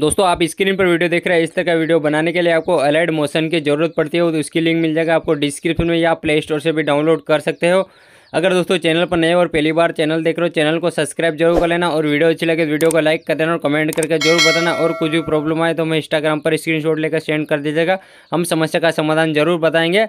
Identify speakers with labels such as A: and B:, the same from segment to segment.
A: दोस्तों आप स्क्रीन पर वीडियो देख रहे हैं इस तरह का वीडियो बनाने के लिए आपको अलर्ट मोशन की ज़रूरत पड़ती हो तो उसकी लिंक मिल जाएगा आपको डिस्क्रिप्शन में या प्ले स्टोर से भी डाउनलोड कर सकते हो अगर दोस्तों चैनल पर नए और पहली बार चैनल देख रहे हो चैनल को सब्सक्राइब जरूर कर लेना और वीडियो अच्छी लगे वीडियो तो को लाइक कर देना और कमेंट करके जरूर बताना और कुछ भी प्रॉब्लम आए तो हमें इंस्टाग्राम पर स्क्रीनशॉट लेकर सेंड कर दीजिएगा हम समस्या का समाधान जरूर बताएंगे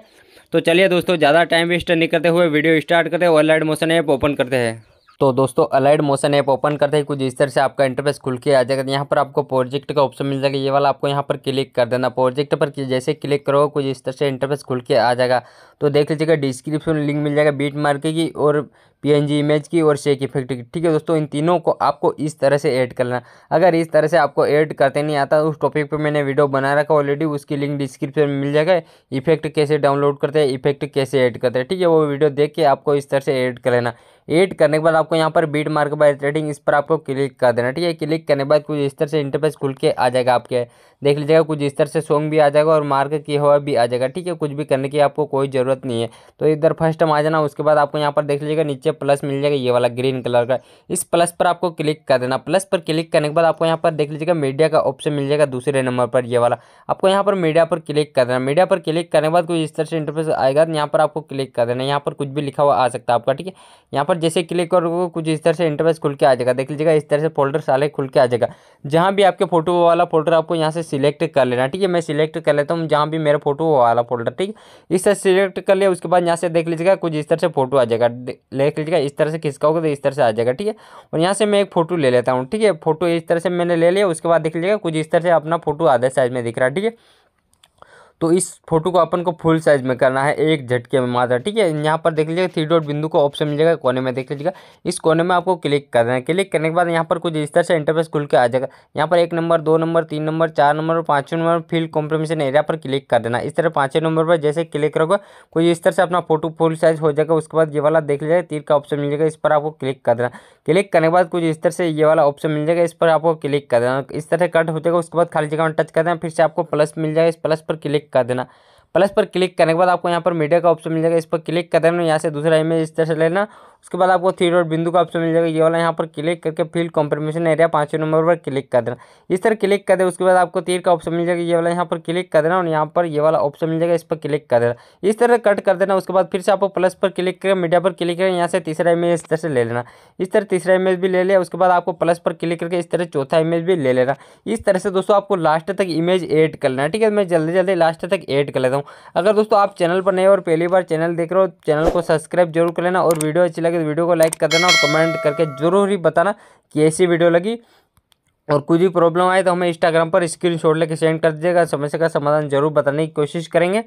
A: तो चलिए दोस्तों ज़्यादा टाइम वेस्ट नहीं करते हुए वीडियो स्टार्ट करते हैं और लाइट मोशन ऐप ओपन करते हैं तो दोस्तों अलाइड मोशन ऐप ओपन करते ही कुछ इस तरह से आपका इंटरफेस खुल के आ जाएगा तो यहाँ पर आपको प्रोजेक्ट का ऑप्शन मिल जाएगा ये वाला आपको यहाँ पर क्लिक कर देना प्रोजेक्ट पर जैसे क्लिक करोगे कुछ इस तरह से इंटरफेस खुल के आ जाएगा तो देख लीजिएगा डिस्क्रिप्शन लिंक मिल जाएगा बीट मार्के की और पीएनजी इमेज की और शेक इफेक्ट की ठीक है दोस्तों इन तीनों को आपको इस तरह से ऐड करना अगर इस तरह से आपको ऐड करते नहीं आता उस टॉपिक पे मैंने वीडियो बना रखा ऑलरेडी उसकी लिंक डिस्क्रिप्शन में मिल जाएगा इफेक्ट कैसे डाउनलोड करते हैं इफेक्ट कैसे ऐड करते हैं ठीक है वो वीडियो देख के आपको इस तरह से ऐड कर लेना एड करने के बाद आपको यहाँ पर बीट मार्क बाय ट्रेडिंग इस पर आपको क्लिक कर देना ठीक है क्लिक करने के बाद कुछ इस तरह से इंटरफेस खुल के आ जाएगा आपके देख लीजिएगा कुछ इस तरह से सॉन्ग भी आ जाएगा और मार्क किया हुआ भी आ जाएगा ठीक है कुछ भी करने की आपको कोई ज़रूरत नहीं है तो इधर फर्स्ट टाइम आ जाना उसके बाद आपको यहाँ पर देख लीजिएगा नीचे प्लस मिल जाएगा ये वाला ग्रीन कलर का इस प्लस पर आपको क्लिक कर देना प्लस पर क्लिक करने के बाद आपको यहाँ पर देख लीजिएगा मीडिया का ऑप्शन मिल जाएगा दूसरे नंबर पर ये वाला आपको यहाँ पर मीडिया पर क्लिक कर देना मीडिया पर क्लिक करने के बाद कुछ इस तरह से इंटरफेस आएगा तो यहाँ पर आपको क्लिक कर देना यहाँ पर कुछ भी लिखा हुआ आ सकता है आपका ठीक है यहाँ पर जैसे क्लिक करोगे कुछ इस तरह से इंटरफेस खुल के आ जाएगा देख लीजिएगा इस तरह से फोल्डर साले खुल के आ जाएगा जहाँ भी आपके फोटो वाला फोल्डर आपको यहाँ से सिलेक्ट कर लेना ठीक है मैं सिलेक्ट कर लेता हूँ जहाँ भी मेरा फोटो वाला फोल्डर ठीक है इस तरह सिलेक्ट कर लिया उसके बाद यहाँ से देख लीजिएगा कुछ इस तरह से फोटो आ जाएगा देख लीजिएगा इस तरह से खिसका होगा तो इस तरह से आ जाएगा ठीक है और यहाँ से मैं एक फोटो ले लेता हूँ ठीक है फोटो इस तरह से मैंने ले लिया उसके बाद देख लीजिएगा कुछ इस तरह से अपना फोटो आधे साइज में दिख रहा है ठीक है तो इस फोटो को अपन को फुल साइज में करना है एक झटके में मात्रा ठीक है यहाँ पर देख लीजिएगा थ्री डॉट बिंदु को ऑप्शन मिलेगा कोने में देख लीजिएगा इस कोने में आपको क्लिक करना है क्लिक करने के बाद यहाँ पर कुछ इस तरह से इंटरफेस खुल के आ जाएगा यहाँ पर एक नंबर दो नंबर तीन नंबर चार नंबर और पाँचों नंबर फील्ड कॉम्प्रोमेशन एरिया पर क्लिक कर देना इस तरह पाँचों नंबर पर जैसे क्लिक करोगे कुछ इस तरह से अपना फोटो फुल साइज हो जाएगा उसके बाद ये वाला देख लीजिएगा तीर का ऑप्शन मिल जाएगा इस पर आपको क्लिक कर देना क्लिक करने के बाद कुछ इस तरह से ये वाला ऑप्शन मिल जाएगा इस पर आपको क्लिक कर देना इस तरह कट हो जाएगा उसके बाद खाली जगह में टच कर देना फिर से आपको प्लस मिल जाएगा इस प्लस पर क्लिक कर देना प्लस पर क्लिक करने के बाद आपको यहाँ पर मीडिया का ऑप्शन मिल जाएगा इस पर क्लिक कर देना यहाँ से दूसरा इमेज इस तरह से लेना उसके बाद आपको थ्री डॉट बिंदु का ऑप्शन मिल जाएगा ये वाला यहाँ पर क्लिक करके फील्ड कॉम्प्रीमेशन एरिया पाँच नंबर पर क्लिक कर देना इस तरह क्लिक कर दे उसके बाद आपको तीर का ऑप्शन मिल जाएगा ये वाला यहाँ पर क्लिक कर देना और यहाँ पर ये वाला ऑप्शन मिल जाएगा इस पर क्लिक कर देना इस तरह कट कर देना उसके बाद फिर से आपको प्लस पर क्लिक करें मीडिया पर क्लिक करें यहाँ से तीसरा इमेज इस तरह से ले लेना इस तरह तीसरा इमेज भी ले लिया उसके बाद आपको प्लस पर क्लिक करके इस तरह चौथा इमेज भी ले लेना इस तरह से दोस्तों आपको लास्ट तक इमेज एड कर लेना ठीक है मैं जल्दी जल्दी लास्ट तक एड कर लेता हूँ अगर दोस्तों आप चैनल पर नए और पहली बार चैनल देख रहे हो चैनल को सब्सक्राइब जरूर कर लेना और वीडियो अच्छी लगे तो वीडियो को लाइक कर देना और कमेंट करके ज़रूर ही बताना कि ऐसी वीडियो लगी और कुछ भी प्रॉब्लम आए तो हमें इंस्टाग्राम पर स्क्रीन शॉट लेकर सेंड कर दीजिएगा समस्या का समाधान जरूर बताने की कोशिश करेंगे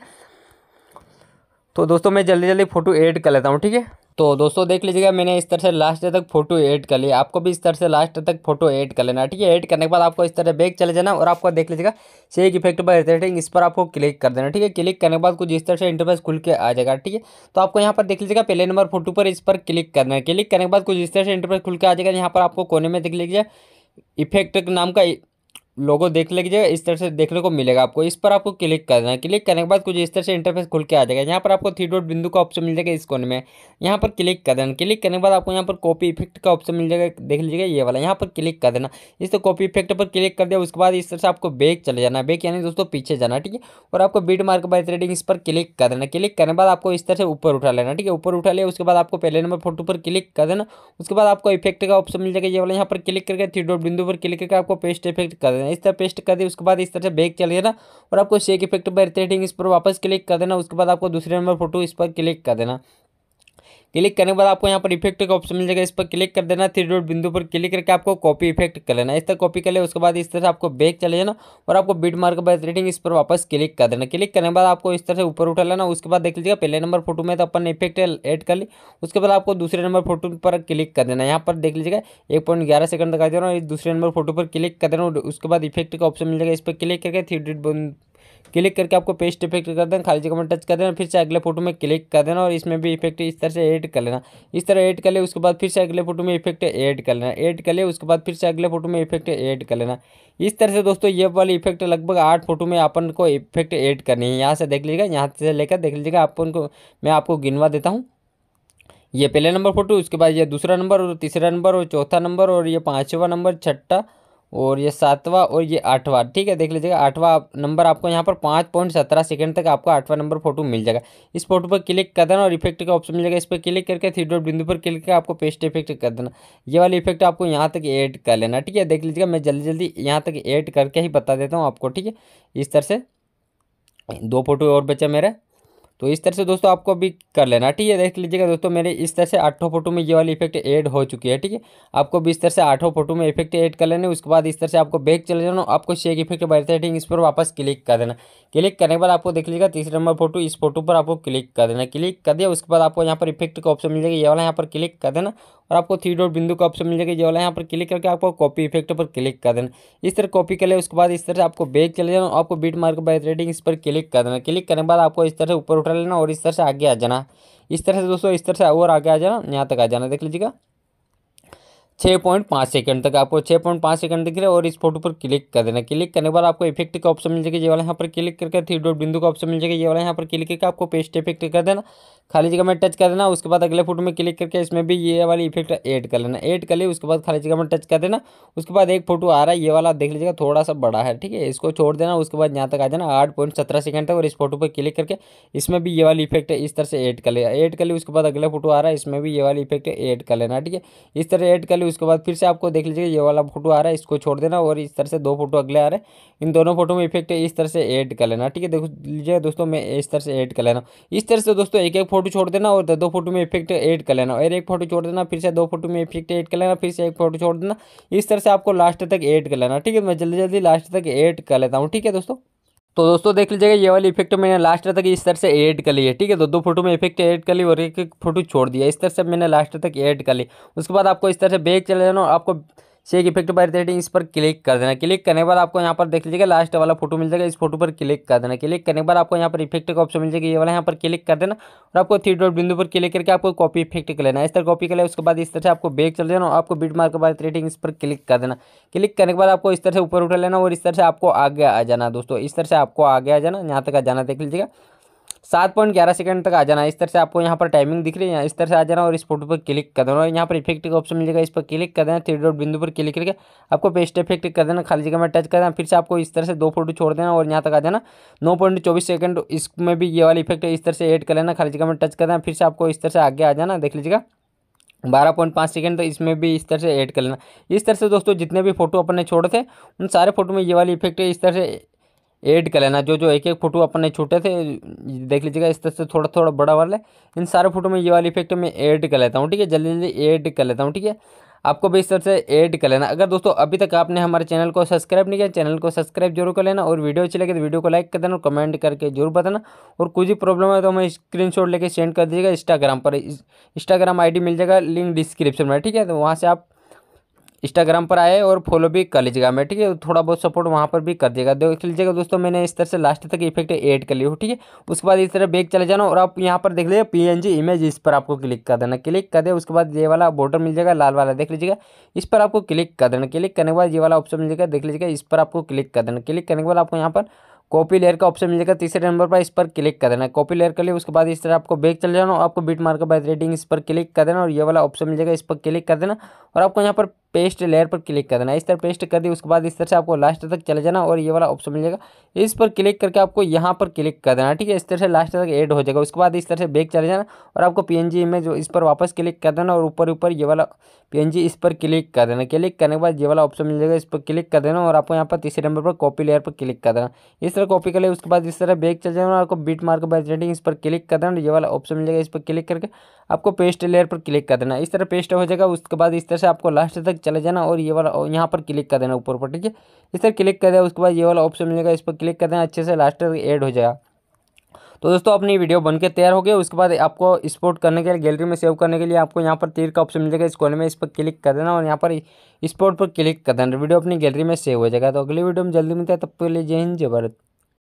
A: तो दोस्तों मैं जल्दी जल्दी फ़ोटो एड कर लेता हूँ ठीक है तो दोस्तों देख लीजिएगा मैंने इस तरह से लास्ट तक फोटो ऐड कर लिया आपको भी इस तरह से लास्ट तक फोटो ऐड कर लेना ठीक है ऐड करने के बाद आपको इस तरह बैग चले जाना और आपको देख लीजिएगा एक इफेक्ट पर रेटिंग इस पर आपको क्लिक कर देना ठीक है क्लिक करने के बाद कुछ इस तरह से इंटरफेस खुल के आ जाएगा ठीक है तो आपको यहाँ पर देख लीजिएगा पहले नंबर फोटो पर इस पर क्लिक करना है क्लिक करने के बाद कुछ इस तरह से इंटरफेस खुल के आ जाएगा यहाँ पर आपको कोने में देख लीजिएगा इफेक्ट नाम का लोगो देख लीजिएगा इस तरह से देखने को मिलेगा आपको इस पर आपको क्लिक करना है क्लिक करने के बाद कुछ इस तरह से इंटरफेस खुल के आ जाएगा यहाँ पर आपको थ्री डॉट बिंदु का ऑप्शन मिल जाएगा इस कोने में यहाँ पर क्लिक कर देना क्लिक करने के बाद आपको यहाँ पर कॉपी इफेक्ट का ऑप्शन मिल जाएगा देख लीजिएगा ये वाला यहाँ पर क्लिक कर देना इस तरह कॉपी इफेक्ट पर क्लिक कर दिया उसके बाद इस तरह से आपको बेक चले जाना बेक यानी दोस्तों पीछे जाना ठीक है और आपको बीट मार्क बाई थ्रेडिंग इस पर क्लिक कर देना क्लिक करने के बाद आपको इस तरह से ऊपर उठा लेना ठीक है ऊपर उठा लिया उसके बाद आपको पहले नंबर फोटो पर क्लिक कर देना उसके बाद आपको इफेक्ट का ऑप्शन मिल जाएगा ये वाला यहाँ पर क्लिक करके थ्री डॉट बिंदु पर क्लिक करके आपको पेस्ट इफेक्ट कर देना इस तरह पेस्ट कर दे उसके बाद इस तरह से बैग चले जाना और आपको शेक इफेक्ट पर रिटेटिंग इस पर वापस क्लिक कर देना उसके बाद आपको दूसरे नंबर फोटो इस पर क्लिक कर देना क्लिक करने के बाद आपको यहाँ पर इफेक्ट का ऑप्शन मिल जाएगा इस पर क्लिक कर देना थ्री डॉट बिंदु पर क्लिक करके आपको कॉपी इफेक्ट कर लेना इस तरह कॉपी कर ले उसके बाद इस तरह से आपको बैक चले जाना और आपको बीट मार्क बाद रेटिंग इस पर वापस क्लिक कर देना क्लिक करने के बाद आपको इस तरह से ऊपर उठा लेना उसके बाद देख लीजिएगा पहले नंबर फोटो में तो अपन इफेक्ट एड कर ली उसके बाद आपको दूसरे नंबर फोटो पर क्लिक कर देना यहाँ पर देख लीजिएगा एक पॉइंट ग्यारह सेकंड दिखाई दे रहा हूँ दूसरे नंबर फोटो पर क्लिक कर देना उसके बाद इफेक्ट का ऑप्शन मिल जाएगा इस पर क्लिक करके थ्री डॉट क्लिक करके आपको पेस्ट इफेक्ट कर देना खाली जगह में टच कर देना फिर से अगले फोटो में क्लिक कर देना और इसमें भी इफेक्ट इस तरह से ऐड कर लेना इस तरह ऐड कर ले उसके बाद फिर से अगले फोटो में इफेक्ट ऐड कर लेना ऐड कर ले उसके बाद फिर से अगले फोटो में इफेक्ट ऐड कर लेना इस तरह से दोस्तों ये वाली इफेक्ट लगभग आठ फोटो में अपन को इफेक्ट ऐड करनी है यहाँ से देख लीजिएगा यहाँ से लेकर देख लीजिएगा आप उनको मैं आपको गिनवा देता हूँ ये पहले नंबर फोटो उसके बाद ये दूसरा नंबर और तीसरा नंबर और चौथा नंबर और ये पाँचवा नंबर छठा और ये सातवां और ये आठवां ठीक है देख लीजिएगा आठवां आप, नंबर आपको यहाँ पर पाँच पॉइंट सत्रह सेकेंड तक आपका आठवां नंबर फोटो मिल जाएगा इस फोटो पर क्लिक कर देना और इफेक्ट का ऑप्शन मिल जाएगा इस पर क्लिक करके थ्री डॉट बिंदु पर क्लिक करके आपको पेस्ट इफेक्ट कर देना ये वाली इफेक्ट आपको यहाँ तक ऐड कर लेना ठीक है देख लीजिएगा मैं जल्दी जल्दी यहाँ तक ऐड करके ही बता देता हूँ आपको ठीक है इस तरह से दो फोटो और बचा मेरा तो इस तरह से दोस्तों आपको अभी कर लेना ठीक है देख लीजिएगा दोस्तों मेरे इस तरह से आठों फोटो में ये वाली इफेक्ट ऐड हो चुकी है ठीक है आपको भी इस तरह से आठों फोटो में इफेक्ट ऐड कर लेना उसके बाद इस तरह से आपको बैक चले जाना आपको शेक इफेक्ट बैठे इस पर वापस क्लिक कर देना क्लिक करने के बाद आपको देख लीजिएगा तीसरे नंबर फोटो इस फोटो पर आपको क्लिक कर देना क्लिक कर दिया उसके बाद आपको यहाँ पर इफेक्ट का ऑप्शन मिल जाएगा ये वाला यहाँ पर क्लिक कर देना और आपको थ्री डॉट बिंदु का ऑप्शन मिल जाएगा ये वाला यहाँ पर क्लिक करके आपको कॉपी इफेक्ट पर क्लिक कर देना इस तरह कॉपी कर ले उसके बाद इस तरह से आपको बैग चले जाना आपको बीट मार्क बाय रेडिंग इस पर क्लिक कर देना क्लिक करने के बाद आपको इस तरह से ऊपर उठा लेना और इस तरह से आगे आ जाना इस तरह से दोस्तों इस तरह से और आगे आ जाना यहाँ तक आ जाना देख लीजिएगा छः पॉइंट पाँच सेकंड तक आपको छः पॉइंट पाँच सेकंड दिख रहा है और इस फोटो पर क्लिक कर देना क्लिक करने के बाद आपको इफेक्ट का ऑप्शन मिल जाएगा ये वाला यहाँ पर क्लिक करके थ्री डॉट बिंदु का ऑप्शन मिल जाएगा ये वाला यहाँ पर क्लिक करके आपको पेस्ट इफेक्ट कर देना खाली जगह में टच कर देना उसके बाद अगले फोटो में क्लिक करके इसमें भी ये वाली इफेक्ट एड कर लेना एड कर ले उसके बाद खाली जगह में टच कर देना उसके बाद एक फोटो आ रहा है ये वाला देख लीजिएगा थोड़ा सा बड़ा है ठीक है इसको छोड़ देना उसके बाद यहाँ तक आ जाना आठ पॉइंट सत्रह सेकंड तक और इस फोटो पर क्लिक करके इसमें भी ये वाली इफेक्ट इस तरह से एड कर ले एड कर ली उसके बाद अगला फोटो आ रहा है इसमें भी ये वाली इफेक्ट एड कर लेना ठीक है इस तरह एड कर ली इसके बाद फिर से आपको देख लीजिएगा ये वाला फोटो आ रहा है इसको छोड़ देना और इस तरह से दो फोटो अगले आ रहे हैं इन दोनों फोटो में इफेक्ट इस तरह से ऐड कर लेना ठीक है देख लीजिए दोस्तों मैं इस तरह से ऐड कर लेना इस तरह से दोस्तों एक एक फोटो छोड़ देना और दो फोटो में इफेक्ट ऐड कर लेना और एक फोटो छोड़ देना फिर से दो फोटो में इफेक्ट ऐड कर लेना फिर से एक फोटो छोड़ देना इस तरह से आपको लास्ट तक ऐड कर लेना ठीक है मैं जल्दी जल्दी लास्ट तक ऐड कर लेता हूँ ठीक है दोस्तों तो दोस्तों देख लीजिएगा ये वाली इफेक्ट मैंने लास्ट तक इस तरह से ऐड कर ली है ठीक है तो दो फोटो में इफेक्ट ऐड कर ली और एक एक फोटो छोड़ दिया इस तरह से मैंने लास्ट तक ऐड कर ली उसके बाद आपको इस तरह से बैग चले जाना और आपको चेक इफेक्ट बाय रेटिंग इस पर क्लिक कर देना क्लिक करने के बाद आपको यहाँ पर देख लीजिएगा लास्ट वाला फोटो मिल जाएगा इस फोटो पर क्लिक कर देना क्लिक करने के बाद आपको यहाँ पर इफेक्ट का ऑप्शन मिल जाएगा ये वाला यहाँ पर क्लिक कर देना और आपको थ्री डॉट बिंदु पर क्लिक करके आपको कॉपी इफेक्ट कर लेना है इस तरह कॉपी कर लेना उसके बाद इस तरह से आपको बेग चल जाना और आपको बीट मार्क बाय रेटिंग इस पर क्लिक कर देना क्लिक करने के बाद आपको इस तरह से ऊपर उठा लेना और इस तरह से आपको आगे आ जाना दोस्तों इस तरह से आपको आगे आ जाना यहाँ तक आ जाना देख लीजिएगा सात पॉइंट ग्यारह सेकंड तक आ जाना इस तरह से आपको यहाँ पर टाइमिंग दिख रही है इस तरह से आ जाना और इस फोटो पर क्लिक कर देना और यहाँ पर इफेक्ट का ऑप्शन मिलेगा इस पर क्लिक कर देना थ्री डॉट बिंदु पर क्लिक करके आपको पेस्ट इफेक्ट कर देना खाली जगह में टच कर देना फिर से आपको इस तरह से दो फोटो छोड़ देना और यहाँ तक आ जाना नौ पॉइंट चौबीस सेकंड इसमें भी ये वाली इफेक्ट इस तरह से एड कर लेना खाली जगह में टच कर देना फिर से आपको इस तरह से आगे आ जाना देख लीजिएगा बारह पॉइंट पाँच सेकेंड तो इसमें भी इस तरह से ऐड कर लेना इस तरह से दोस्तों जितने भी फोटो अपन ने छोड़े थे उन सारे फोटो में ये वाली इफेक्ट इस तरह से ऐड कर लेना जो जो एक एक फ़ोटो अपने छोटे थे देख लीजिएगा इस तरह से थोड़ा थोड़ा बड़ा वाला इन सारे फोटो में ये वाली इफेक्ट मैं ऐड कर लेता हूँ ठीक है जल्दी जल्दी ऐड कर लेता हूँ ठीक है आपको भी इस तरह से ऐड कर लेना अगर दोस्तों अभी तक आपने हमारे चैनल को सब्सक्राइब नहीं किया चैनल को सब्सक्राइब जरूर कर लेना और वीडियो अच्छी लगे तो वीडियो को लाइक कर देना और कमेंट करके जरूर बताना और कुछ भी प्रॉब्लम है तो हमें स्क्रीन लेके सेंड कर दीजिएगा इंस्टाग्राम पर इंस्टाग्राम आई मिल जाएगा लिंक डिस्क्रिप्शन में ठीक है तो वहाँ से आप इंस्टाग्राम पर आए और फॉलो भी कर लीजिएगा मैं ठीक है थोड़ा बहुत सपोर्ट वहाँ पर भी कर दिएगा देख लीजिएगा दोस्तों मैंने इस तरह से लास्ट तक इफेक्ट ऐड कर लिया हूँ ठीक है उसके बाद इस तरह बैग चले जाना और आप यहाँ पर देख लीजिए पीएनजी इमेज इस पर आपको क्लिक कर देना क्लिक कर दे उसके बाद ये वाला बॉर्डर मिल जाएगा लाल वाला देख लीजिएगा इस पर आपको क्लिक कर देना क्लिक करने के बाद ये वाला ऑप्शन मिल जाएगा देख लीजिएगा इस पर आपको क्लिक कर देना क्लिक करने के बाद आपको यहाँ पर कॉपी लेयर का ऑप्शन मिलेगा तीसरे नंबर पर इस पर क्लिक कर देना कॉपी लेयर कर लिए उसके बाद इस तरह आपको बैग चले जाना और आपको बीट मार्क बाय रेडिंग इस पर क्लिक कर देना और ये वाला ऑप्शन मिल जाएगा इस पर क्लिक कर देना और आपको यहाँ पर पेस्ट लेयर पर क्लिक कर देना इस तरह पेस्ट कर दी उसके बाद इस तरह से आपको लास्ट तक चले जाना और ये वाला ऑप्शन मिल जाएगा इस पर क्लिक करके आपको यहाँ पर क्लिक कर देना ठीक है इस तरह से लास्ट तक ऐड हो जाएगा उसके बाद इस तरह से बैक चले जाना और आपको पीएनजी इमेज इस पर वापस क्लिक कर देना और ऊपर ऊपर ये वाला जी इस पर क्लिक कर देना क्लिक करने के बाद ये वाला ऑप्शन मिल जाएगा इस पर क्लिक कर देना और आपको यहाँ पर तीसरे नंबर पर कॉपी लेयर पर क्लिक कर देना इस तरह कॉपी कर ले उसके बाद इस तरह बैक चले जाना आपको बीट मार्क बाय इस पर क्लिक कर देना ये वाला ऑप्शन मिल जाएगा इस पर क्लिक करके आपको पेस्ट लेयर पर क्लिक कर देना इस तरह पेस्ट हो जाएगा उसके बाद इस तरह से आपको लास्ट तक चले जाना और ये वाला यहाँ पर क्लिक कर देना ऊपर पर ठीक है इस तरह क्लिक कर दे उसके बाद ये वाला ऑप्शन मिलेगा इस पर क्लिक कर देना अच्छे से लास्ट तक एड हो जाएगा तो दोस्तों अपनी वीडियो बनकर तैयार हो गया उसके बाद आपको स्पोर्ट करने के लिए गैलरी में सेव करने के लिए आपको यहाँ पर तीर का ऑप्शन मिलेगा इस कोने में इस पर क्लिक कर देना और यहाँ पर स्पोर्ट पर क्लिक कर देना वीडियो अपनी गैलरी में सेव हो जाएगा तो अगली वीडियो में जल्दी मिलता है तब के लिए जय हिंद जय भारत